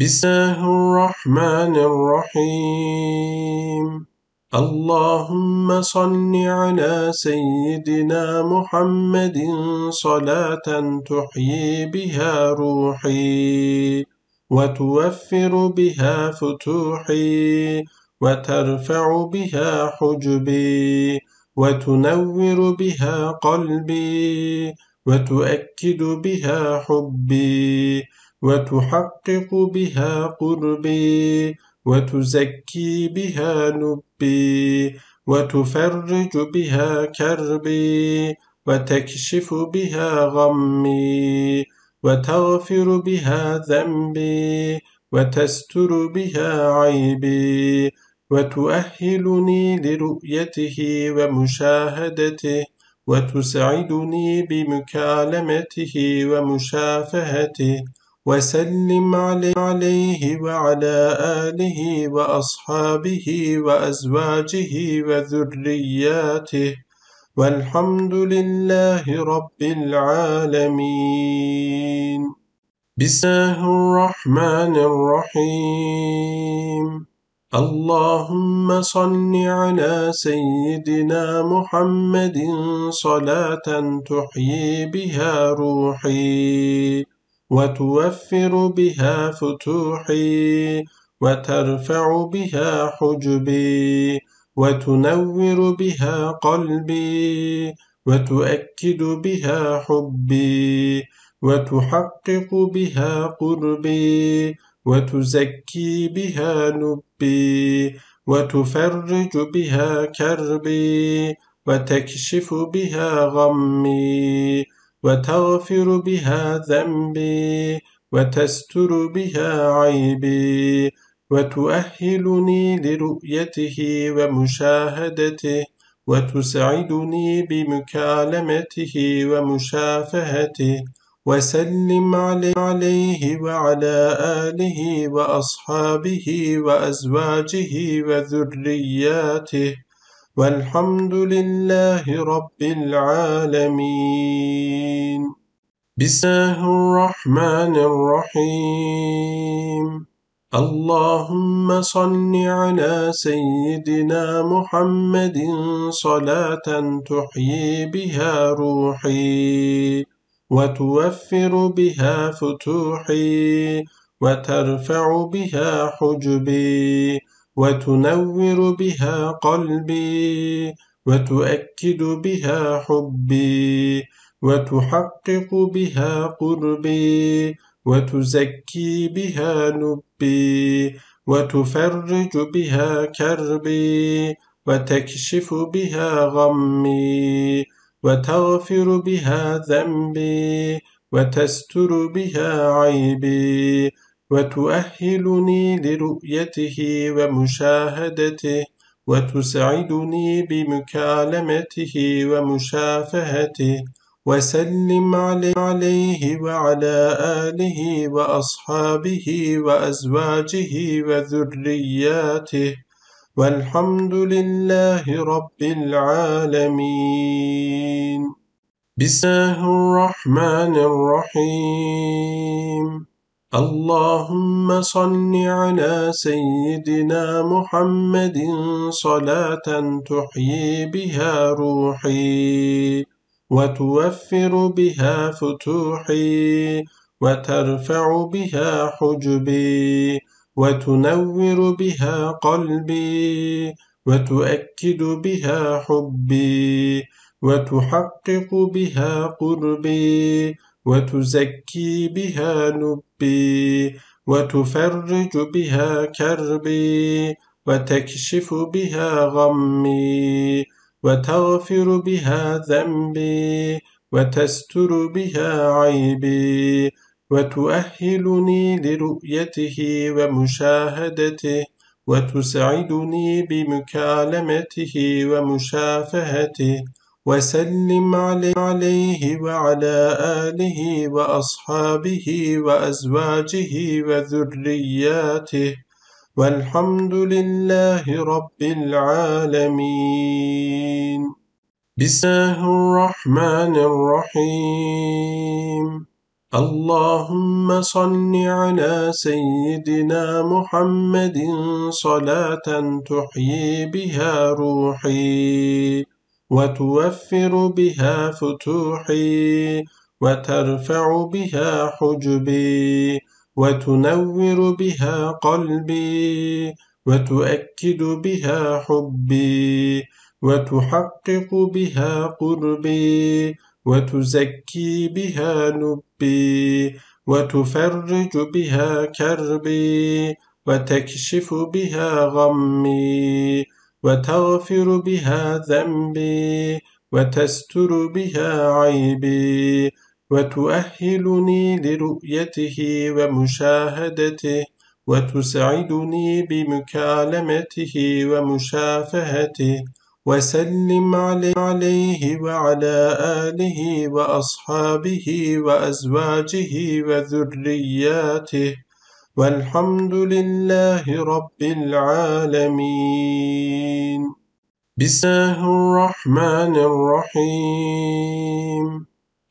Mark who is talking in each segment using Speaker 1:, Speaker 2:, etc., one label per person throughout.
Speaker 1: بسم الله الرحمن الرحيم اللهم صل على سيدنا محمد صلاة تحيي بها روحي وتوفر بها فتوحي وترفع بها حجبي وتنور بها قلبي وتؤكد بها حبي وتحقق بها قربي وتزكي بها نبي وتفرج بها كربي وتكشف بها غمي وتغفر بها ذنبي وتستر بها عيبي وتؤهلني لرؤيته ومشاهدته وتسعدني بمكالمته ومشافهته وسلم عليه وعلى آله وأصحابه وأزواجه وذرياته والحمد لله رب العالمين بسم الله الرحمن الرحيم اللهم صل على سيدنا محمد صلاة تحيي بها روحي وتوفر بها فتوحي وترفع بها حجبي وتنور بها قلبي وتؤكد بها حبي وتحقق بها قربي وتزكي بها لبي وتفرج بها كربي وتكشف بها غمي وتغفر بها ذنبي وتستر بها عيبي وتؤهلني لرؤيته ومشاهدته وتسعدني بمكالمته ومشافهته وسلم عليه وعلى آله وأصحابه وأزواجه وذرياته والحمد لله رب العالمين بسم الله الرحمن الرحيم اللهم صل على سيدنا محمد صلاة تحيي بها روحي وتوفر بها فتوحي وترفع بها حجبي وتنور بها قلبي وتؤكد بها حبي وتحقق بها قربي وتزكي بها لبي وتفرج بها كربي وتكشف بها غمي وتغفر بها ذنبي وتستر بها عيبي وتؤهلني لرؤيته ومشاهدته وتسعدني بمكالمته ومشافهته وسلم عليه وعلى آله وأصحابه وأزواجه وذرياته والحمد لله رب العالمين بسم الله الرحمن الرحيم اللهم صل على سيدنا محمد صلاة تحيي بها روحي وتوفر بها فتوحي وترفع بها حجبي وتنور بها قلبي وتؤكد بها حبي وتحقق بها قربي وتزكي بها لبي ربي وتفرج بها كربي وتكشف بها غمي وتغفر بها ذنبي وتستر بها عيبي وتؤهلني لرؤيته ومشاهدته وتسعدني بمكالمته ومشافهته وسلم عليه وعلى آله وأصحابه وأزواجه وذرياته والحمد لله رب العالمين بسم الله الرحمن الرحيم اللهم صل على سيدنا محمد صلاة تحيي بها روحي وتوفر بها فتوحي وترفع بها حجبي وتنور بها قلبي وتؤكد بها حبي وتحقق بها قربي وتزكي بها لبي وتفرج بها كربي وتكشف بها غمي وتغفر بها ذنبي وتستر بها عيبي وتؤهلني لرؤيته ومشاهدته وتسعدني بمكالمته ومشافهته وسلم عليه وعلى آله وأصحابه وأزواجه وذرياته والحمد لله رب العالمين بسم الله الرحمن الرحيم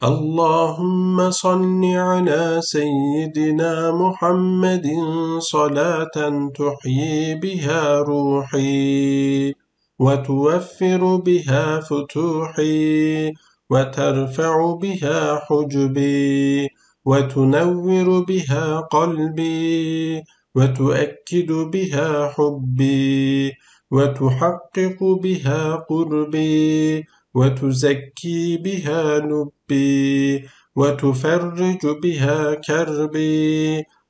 Speaker 1: اللهم صل على سيدنا محمد صلاة تحيي بها روحي وتوفر بها فتوحي وترفع بها حجبي وتنور بها قلبي وتؤكد بها حبي وتحقق بها قربي وتزكي بها لبي وتفرج بها كربي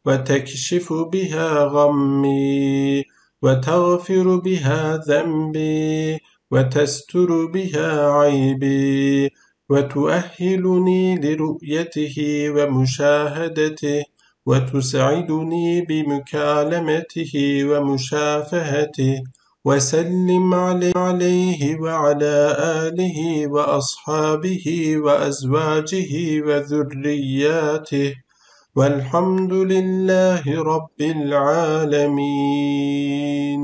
Speaker 1: وتكشف بها غمي وتغفر بها ذنبي وتستر بها عيبي وتؤهلني لرؤيته ومشاهدته وتسعدني بمكالمته ومشافهته وسلم عليه وعلى آله وأصحابه وأزواجه وذرياته والحمد لله رب العالمين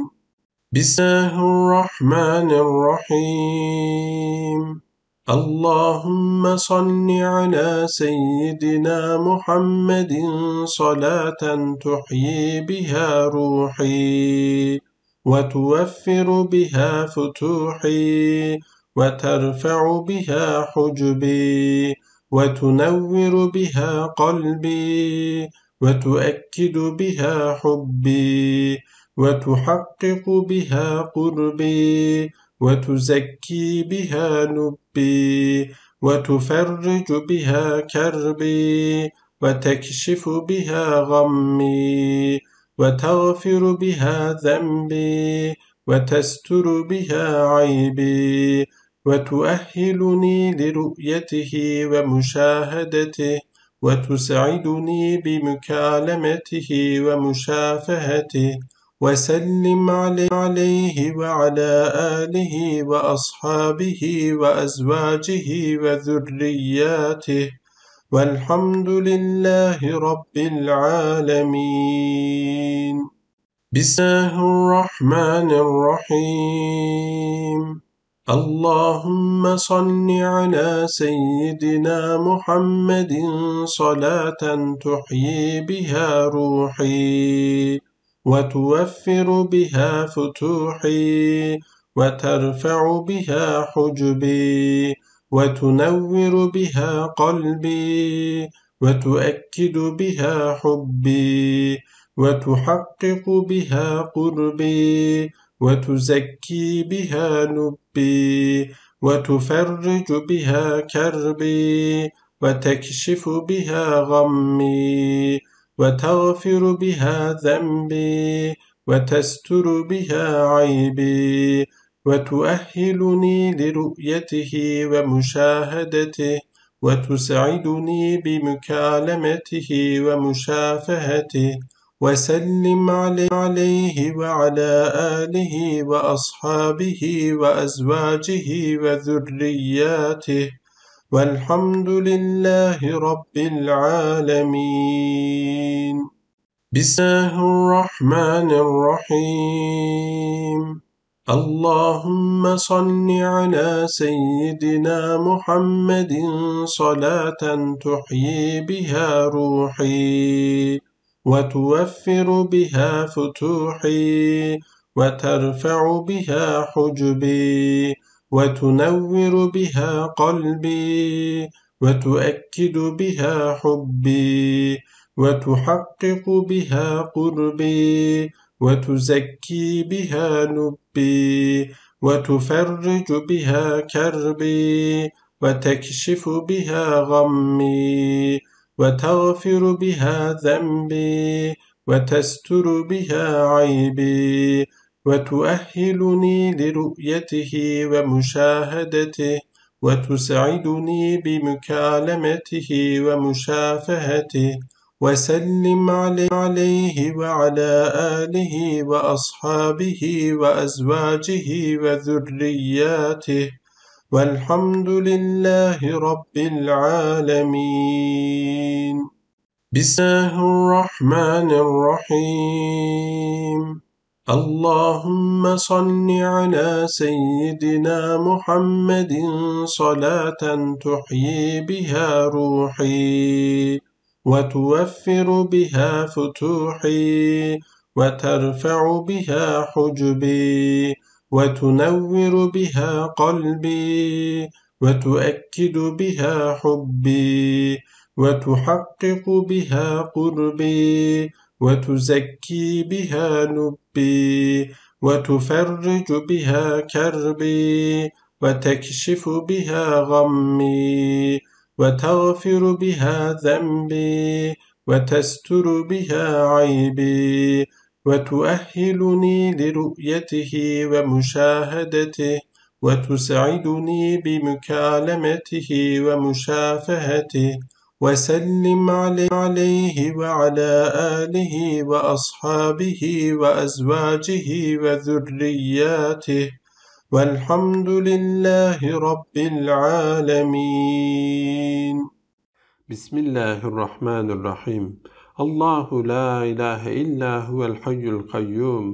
Speaker 1: بسم الله الرحمن الرحيم اللهم صل على سيدنا محمد صلاة تحيي بها روحي وتوفر بها فتوحي وترفع بها حجبي وتنور بها قلبي وتؤكد بها حبي وتحقق بها قربي وتزكي بها لبي وتفرج بها كربي وتكشف بها غمي وتغفر بها ذنبي وتستر بها عيبي وتؤهلني لرؤيته ومشاهدته وتسعدني بمكالمته ومشافهته وسلم عليه وعلى آله وأصحابه وأزواجه وذرياته والحمد لله رب العالمين بسم الله الرحمن الرحيم اللهم صل على سيدنا محمد صلاة تحيي بها روحي وتوفر بها فتوحي وترفع بها حجبي وتنور بها قلبي وتؤكد بها حبي وتحقق بها قربي وتزكي بها لبي وتفرج بها كربي وتكشف بها غمي وتغفر بها ذنبي وتستر بها عيبي وتؤهلني لرؤيته ومشاهدته وتسعدني بمكالمته ومشافهته وسلم عليه وعلى آله وأصحابه وأزواجه وذرياته والحمد لله رب العالمين بسم الله الرحمن الرحيم اللهم صل على سيدنا محمد صلاة تحيي بها روحي وتوفر بها فتوحي وترفع بها حجبي وتنور بها قلبي وتؤكد بها حبي وتحقق بها قربي وتزكي بها لبي وتفرج بها كربي وتكشف بها غمي وتغفر بها ذنبي وتستر بها عيبي وتؤهلني لرؤيته ومشاهدته وتسعدني بمكالمته ومشافهته وسلم عليه وعلى آله وأصحابه وأزواجه وذرياته والحمد لله رب العالمين بسم الله الرحمن الرحيم اللهم صل على سيدنا محمد صلاة تحيي بها روحي وتوفر بها فتوحي وترفع بها حجبي وتنور بها قلبي وتؤكد بها حبي وتحقق بها قربي وتزكي بها لبي وتفرج بها كربي وتكشف بها غمي وتغفر بها ذنبي وتستر بها عيبي وتؤهلني لرؤيته ومشاهدته وتسعدني بمكالمته ومشافهته وسلم عليه وعلى آله وأصحابه وأزواجه وذرياته والحمد لله رب العالمين بسم الله الرحمن الرحيم الله لا إله إلا هو الحي القيوم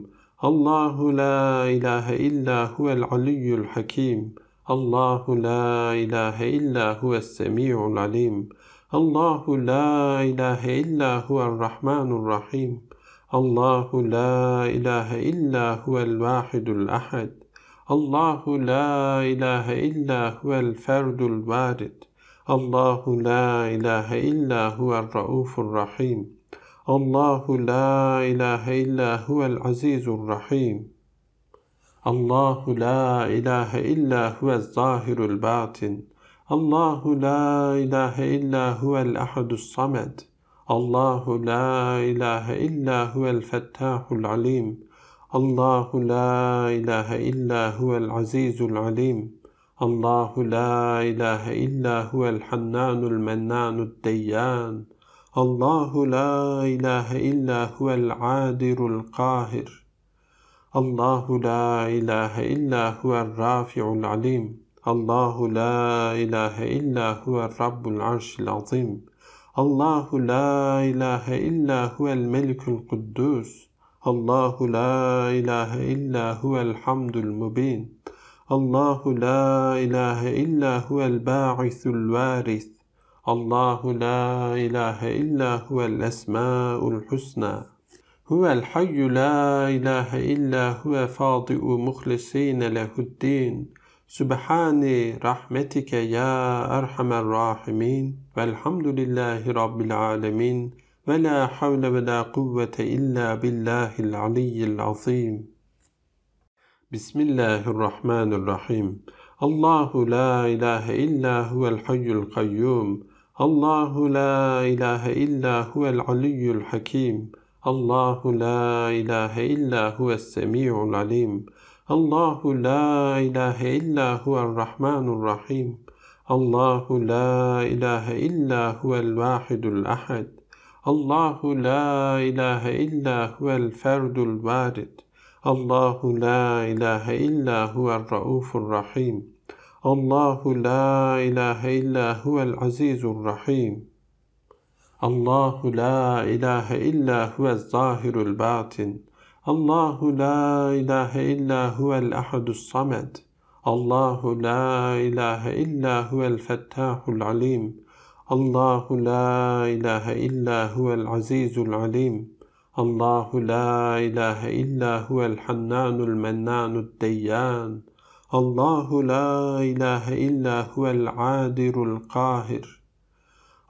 Speaker 1: الله لا إله إلا هو العلي الحكيم الله لا إله إلا هو السميع العليم الله لا إله إلا هو الرحمن الرحيم الله لا إله إلا هو الواحد الأحد الله لا إله إلا هو الفرد الوارد الله لا إله إلا هو الرؤوف الرحيم الله لا إله إلا هو العزيز الرحيم الله لا إله إلا هو الظاهر الباطن الله لا إله إلا هو الأحد الصمد الله لا إله إلا هو الفتاح العليم الله لا إله إلا هو العزيز العليم الله لا إله إلا هو الحنان المنان الديان الله لا إله إلا هو العادر القاهر الله لا إله إلا هو الرافع العليم الله لا إله إلا هو الرب العرش العظيم الله لا إله إلا هو الملك القدوس الله لا إله إلا هو الحمد المبين الله لا إله إلا هو الباعث الوارث الله لا إله إلا هو الأسماء الحسنى هو الحي لا إله إلا هو فاضئ مخلصين له الدين سبحان رحمتك يا أرحم الراحمين والحمد لله رب العالمين ولا حول ولا قوة إلا بالله العلي العظيم بسم الله الرحمن الرحيم الله لا إله إلا هو الحي القيوم الله لا إله إلا هو العلي الحكيم الله لا إله إلا هو السميع العليم الله لا إله إلا هو الرحمن الرحيم الله لا إله إلا هو الواحد الأحد الله لا إله إلا هو الفرد الوارد الله لا إله إلا هو الرؤوف الرحيم الله لا إله إلا هو العزيز الرحيم الله لا إله إلا هو الظاهر الباطن الله لا إله إلا هو الأحد الصمد الله لا إله إلا هو الفتاح العليم الله لا إله إلا هو العزيز العليم الله لا إله إلا هو الحنان المنان الديان الله لا إله إلا هو العادر القاهر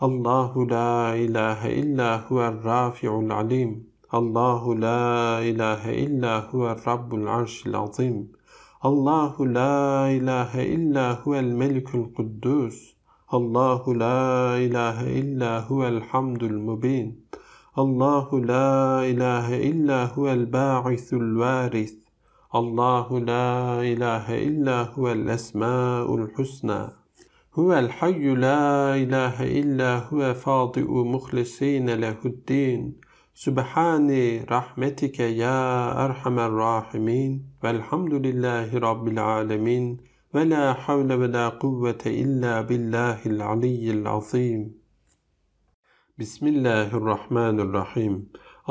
Speaker 1: الله لا إله إلا هو الرافع العليم الله لا إله إلا هو الرب العرش العظيم الله لا إله إلا هو الملك القدوس الله لا إله إلا هو الحمد المبين الله لا إله إلا هو الباعث الوارث الله لا إله إلا هو الأسماء الحسنى هو الحي لا إله إلا هو فاضئ مخلصين له الدين سبحان رحمتك يا أرحم الراحمين والحمد لله رب العالمين ولا حول ولا قوة إلا بالله العلي العظيم بسم الله الرحمن الرحيم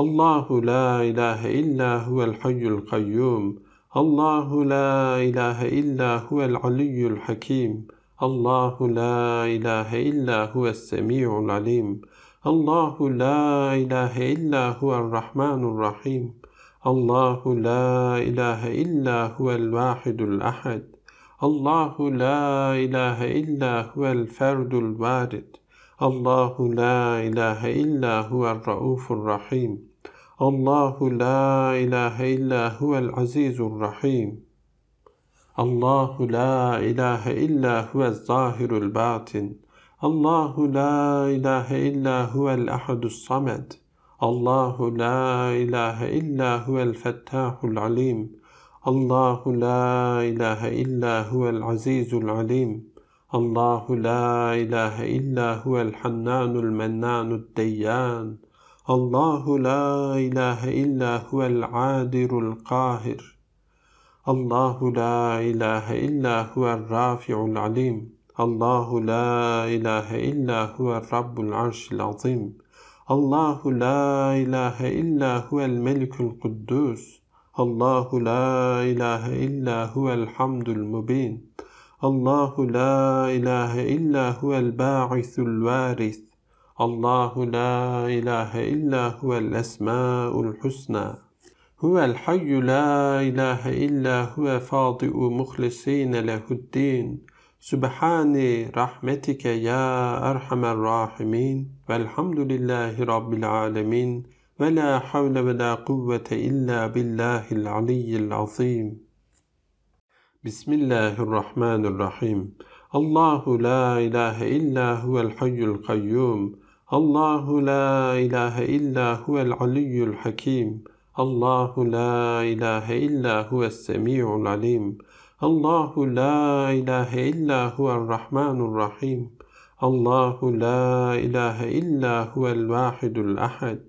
Speaker 1: الله لا إله إلا هو الحي القيوم الله لا إله إلا هو العلي الحكيم الله لا إله إلا هو السميع العليم الله لا إله إلا هو الرحمن الرحيم الله لا إله إلا هو الواحد الأحد الله لا إله إلا هو الفرد الوارد الله لا إله إلا هو الرؤوف الرحيم الله لا إله إلا هو العزيز الرحيم الله لا إله إلا هو الظاهر الباطن الله لا إله إلا هو الأحد الصمد الله لا إله إلا هو الفتاح العليم الله لا إله إلا هو العزيز العليم الله لا إله إلا هو الحنان المنان الديان الله لا إله إلا هو العادر القاهر الله لا إله إلا هو الرافع العليم الله لا إله إلا هو الرب العرش العظيم الله لا إله إلا هو الملك القدوس الله لا إله إلا هو الحمد المبين الله لا إله إلا هو الباعث الوارث الله لا إله إلا هو الأسماء الحسنى هو الحي لا إله إلا هو فاضئ مخلصين له الدين سبحان رحمتك يا أرحم الراحمين والحمد لله رب العالمين ولا حول ولا قوة إلا بالله العلي العظيم بسم الله الرحمن الرحيم الله لا إله إلا هو الحي القيوم الله لا إله إلا هو العلي الحكيم الله لا إله إلا هو السميع العليم الله لا إله إلا هو الرحمن الرحيم الله لا إله إلا هو الواحد الأحد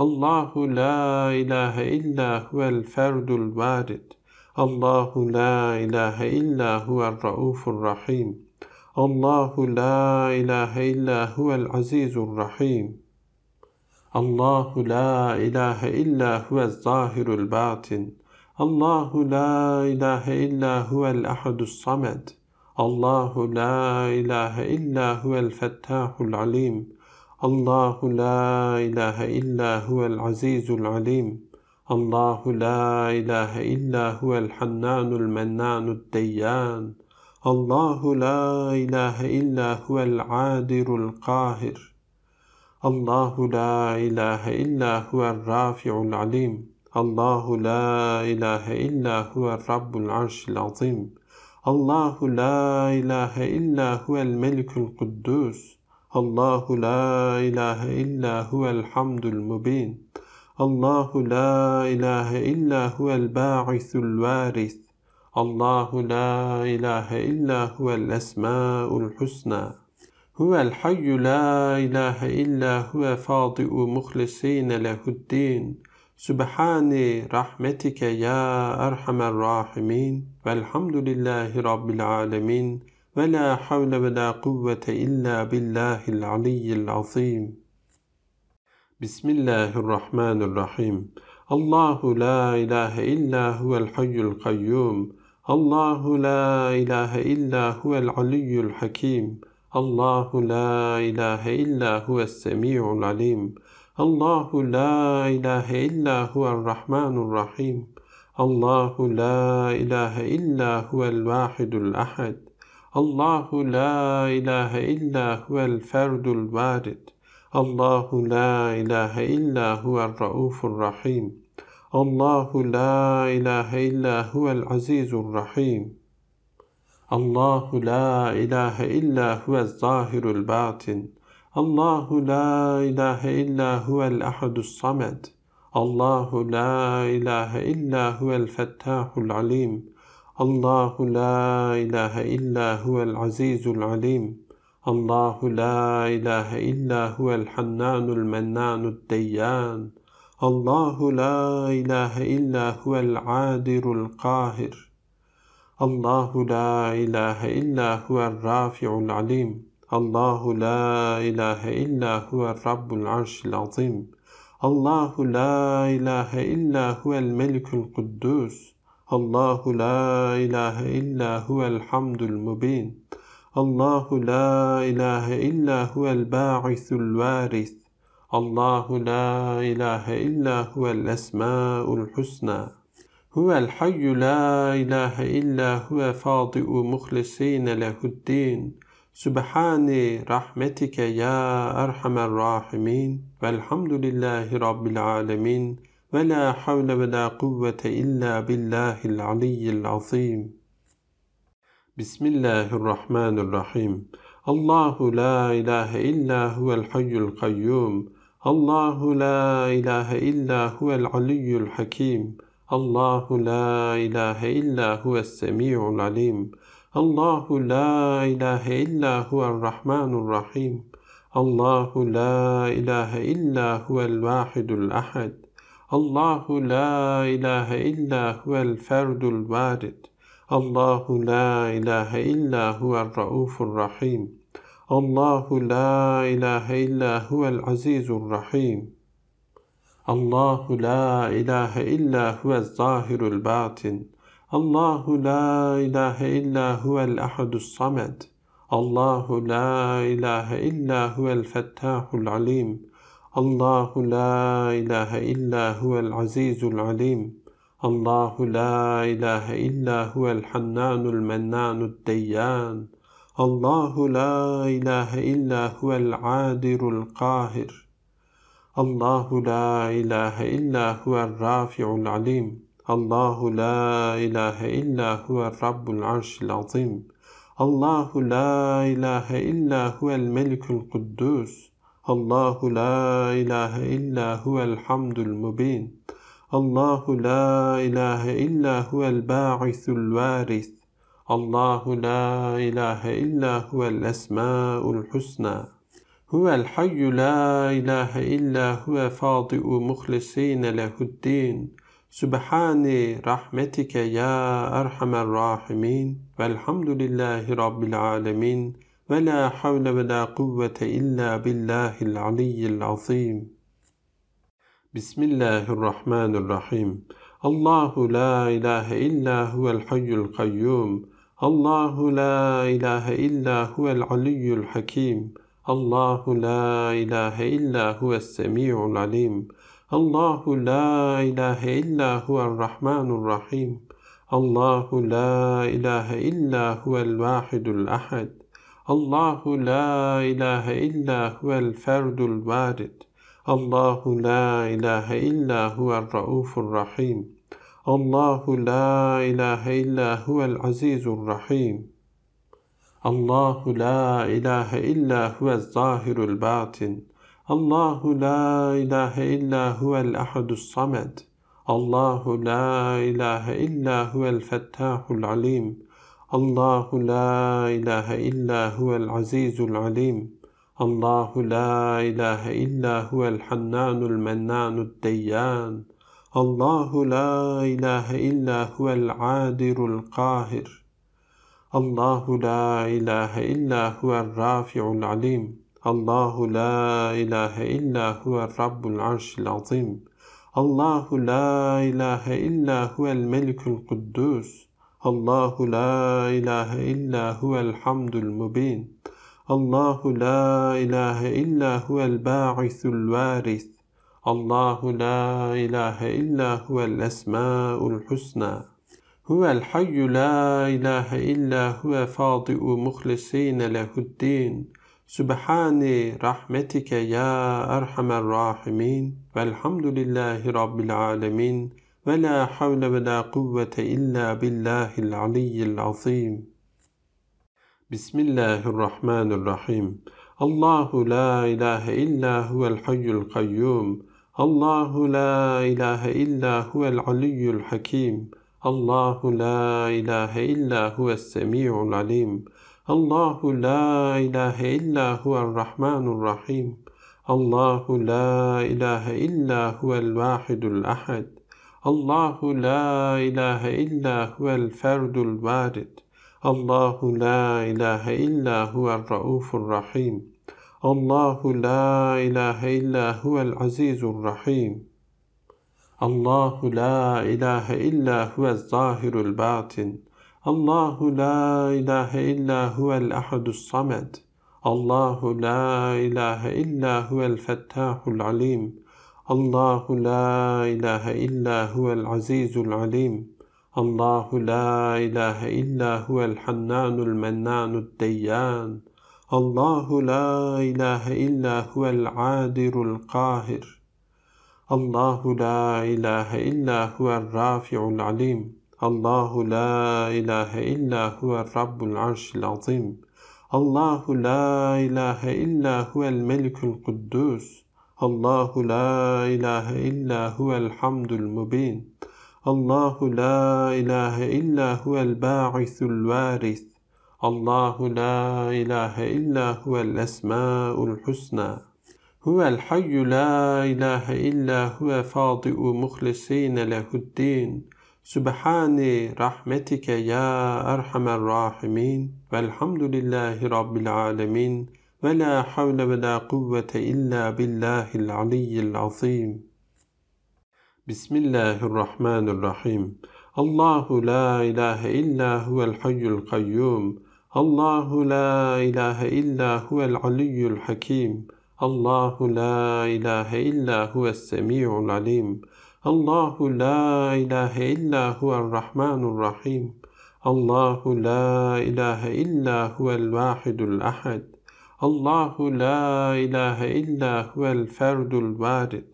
Speaker 1: الله لا إله إلا هو الفرد الوارد الله لا إله إلا هو الرؤوف الرحيم الله لا إله إلا هو العزيز الرحيم الله لا إله إلا هو الظاهر الباطن الله لا إله إلا هو الأحد الصمد الله لا إله إلا هو الفتاح العليم الله لا إله إلا هو العزيز العليم الله لا إله إلا هو الحنان المنان الديان الله لا إله إلا هو العادر القاهر الله لا إله إلا هو الرافع العليم الله لا إله إلا هو الرب العرش العظيم الله لا إله إلا هو الملك القدوس الله لا إله إلا هو الحمد المبين الله لا إله إلا هو الباعث الوارث الله لا إله إلا هو الأسماء الحسنى هو الحي لا إله إلا هو فاضئ مخلصين له الدين سبحان رحمتك يا أرحم الراحمين والحمد لله رب العالمين ولا حول ولا قوة إلا بالله العلي العظيم بسم الله الرحمن الرحيم الله لا إله إلا هو الحي القيوم الله لا إله إلا هو العلي الحكيم الله لا إله إلا هو السميع العليم الله لا إله إلا هو الرحمن الرحيم الله لا إله إلا هو الواحد الأحد الله لا إله إلا هو الفرد الوارد الله لا إله إلا هو الرؤوف الرحيم الله لا إله إلا هو العزيز الرحيم الله لا إله إلا هو الظاهر الباطن الله لا إله إلا هو الأحد الصمد الله لا إله إلا هو الفتاح العليم الله لا إله إلا هو العزيز العليم الله لا إله إلا هو الحنان المنان الديان الله لا إله إلا هو العادر القاهر الله لا إله إلا هو الرافع العليم الله لا إله إلا هو الرب العرش العظيم الله لا إله إلا هو الملك القدوس الله لا إله إلا هو الحمد المبين الله لا إله إلا هو الباعث الوارث الله لا إله إلا هو الأسماء الحسنى هو الحي لا إله إلا هو فاضئ مخلصين له الدين سبحان رحمتك يا أرحم الراحمين والحمد لله رب العالمين ولا حول ولا قوة إلا بالله العلي العظيم بسم الله الرحمن الرحيم الله لا إله إلا هو الحي القيوم الله لا إله إلا هو العلي الحكيم الله لا إله إلا هو السميع العليم الله لا إله إلا هو الرحمن الرحيم الله لا إله إلا هو الواحد الأحد الله لا إله إلا هو الفرد الوارد الله لا إله إلا هو الرؤوف الرحيم الله لا إله إلا هو العزيز الرحيم الله لا إله إلا هو الظاهر الباطن الله لا إله إلا هو الأحد الصمد الله لا إله إلا هو الفتاح العليم الله لا إله إلا هو العزيز العليم الله لا إله إلا هو الحنان المنان الديان الله لا إله إلا هو العادر القاهر الله لا إله إلا هو الرافع العليم الله لا إله إلا هو الرب العرش العظيم الله لا إله إلا هو الملك القدوس الله لا إله إلا هو الحمد المبين الله لا إله إلا هو الباعث الوارث الله لا إله إلا هو الأسماء الحسنى هو الحي لا إله إلا هو فاضئ مخلصين له الدين سبحان رحمتك يا أرحم الراحمين والحمد لله رب العالمين ولا حول ولا قوة إلا بالله العلي العظيم بسم الله الرحمن الرحيم الله لا إله إلا هو الحي القيوم الله لا إله إلا هو العلي الحكيم الله لا إله إلا هو السميع العليم الله لا إله إلا هو الرحمن الرحيم الله لا إله إلا هو الواحد الأحد الله لا إله إلا هو الفرد الوارد الله لا إله إلا هو الرؤوف الرحيم الله لا إله إلا هو العزيز الرحيم الله لا إله إلا هو الظاهر الباطن الله لا إله إلا هو الأحد الصمد الله لا إله إلا هو الفتاح العليم الله لا إله إلا هو العزيز العليم الله لا إله إلا هو الحنان المنان الديان الله لا إله إلا هو العادر القاهر الله لا إله إلا هو الرافع العليم الله لا إله إلا هو الرب العرش العظيم الله لا إله إلا هو الملك القدوس الله لا إله إلا هو الحمد المبين الله لا إله إلا هو الباعث الوارث الله لا إله إلا هو الأسماء الحسنى هو الحي لا إله إلا هو فاضئ مخلصين له الدين سبحان رحمتك يا أرحم الراحمين والحمد لله رب العالمين ولا حول ولا قوة إلا بالله العلي العظيم بسم الله الرحمن الرحيم الله لا إله إلا هو الحي القيوم الله لا إله إلا هو العلي الحكيم الله لا إله إلا هو السميع العليم الله لا إله إلا هو الرحمن الرحيم الله لا إله إلا هو الواحد الأحد الله لا إله إلا هو الفرد الوارد الله لا إله إلا هو الرؤوف الرحيم الله لا إله إلا هو العزيز الرحيم الله لا إله إلا هو الظاهر الباطن الله لا إله إلا هو الأحد الصمد الله لا إله إلا هو الفتاح العليم الله لا إله إلا هو العزيز العليم الله لا إله إلا هو الحنان المنان الديان الله لا إله إلا هو العادر القاهر الله لا إله إلا هو الرافع العليم الله لا إله إلا هو الرب العرش العظيم الله لا إله إلا هو الملك القدوس الله لا إله إلا هو الحمد المبين الله لا إله إلا هو الباعث الوارث الله لا إله إلا هو الأسماء الحسنى هو الحي لا إله إلا هو فاضئ مخلصين له الدين سبحان رحمتك يا أرحم الراحمين والحمد لله رب العالمين ولا حول ولا قوة إلا بالله العلي العظيم بسم الله الرحمن الرحيم الله لا إله إلا هو الحي القيوم الله لا إله إلا هو العلي الحكيم الله لا إله إلا هو السميع العليم الله لا إله إلا هو الرحمن الرحيم الله لا إله إلا هو الواحد الأحد الله لا إله إلا هو الفرد الوارد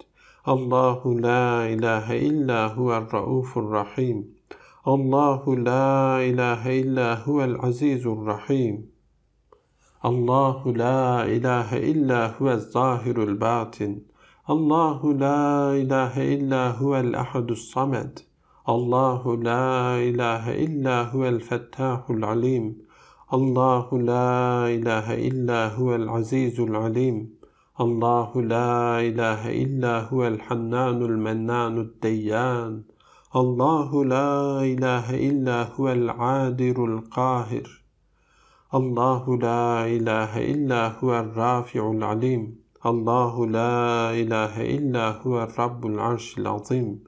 Speaker 1: الله لا إله إلا هو الرؤوف الرحيم الله لا إله إلا هو العزيز الرحيم الله لا إله إلا هو الظاهر الباطن الله لا إله إلا هو الأحد الصمد الله لا إله إلا هو الفتاح العليم الله لا إله إلا هو العزيز العليم الله لا إله إلا هو الحنان المنان الديان الله لا إله إلا هو العادر القاهر الله لا إله إلا هو الرافع العليم الله لا إله إلا هو الرب العرش العظيم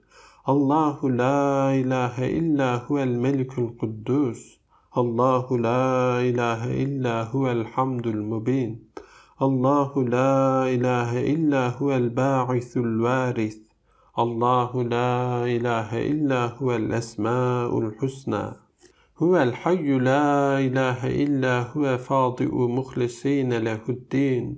Speaker 1: الله لا إله إلا هو الملك القدوس الله لا إله إلا هو الحمد المبين الله لا إله إلا هو الباعث الوارث الله لا إله إلا هو الأسماء الحسنى هو الحي لا إله إلا هو فاضئ مخلصين له الدين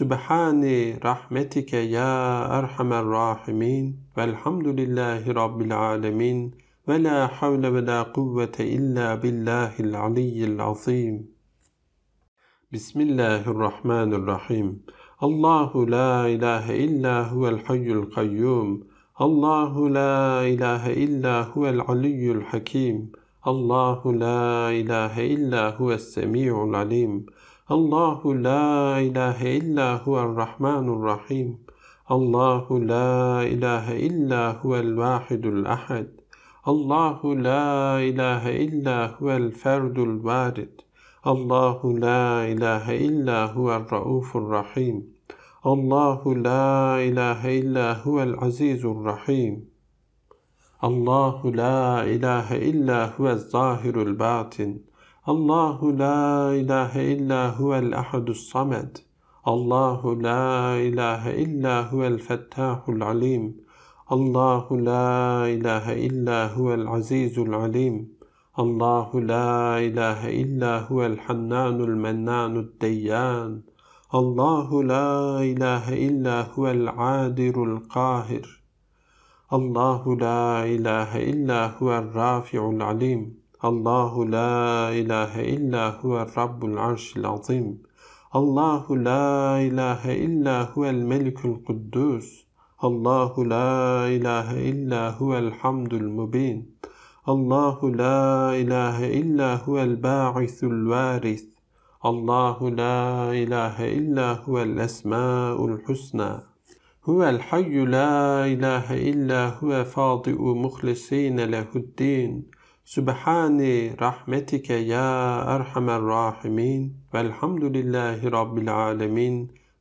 Speaker 1: سبحان رحمتك يا أرحم الراحمين والحمد لله رب العالمين ولا حول ولا قوة إلا بالله العلي العظيم بسم الله الرحمن الرحيم الله لا إله إلا هو الحي القيوم الله لا إله إلا هو العلي الحكيم الله لا إله إلا هو السميع العليم الله لا إله إلا هو الرحمن الرحيم الله لا إله إلا هو الواحد الأحد الله لا إله إلا هو الفرد الوارد الله لا إله إلا هو الرؤوف الرحيم الله لا إله إلا هو العزيز الرحيم الله لا إله إلا هو الظاهر الباطن الله لا إله إلا هو الأحد الصمد الله لا إله إلا هو الفتاح العليم الله لا إله إلا هو العزيز العليم الله لا إله إلا هو الحنان المنان الديان الله لا إله إلا هو العادر القاهر الله لا إله إلا هو الرافع العليم الله لا إله إلا هو الرب العرش العظيم الله لا إله إلا هو الملك القدوس الله لا إله إلا هو الحمد المبين الله لا إله إلا هو الباعث الوارث الله لا إله إلا هو الأسماء الحسنى هو الحي لا إله إلا هو فاضئ مخلصين له الدين سبحان رحمتك يا أرحم الراحمين والحمد لله رب العالمين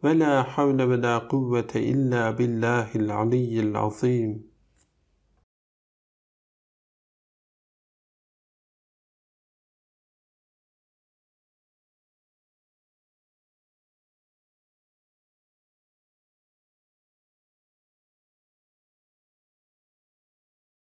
Speaker 1: ولا حول ولا قوة إلا بالله العلي العظيم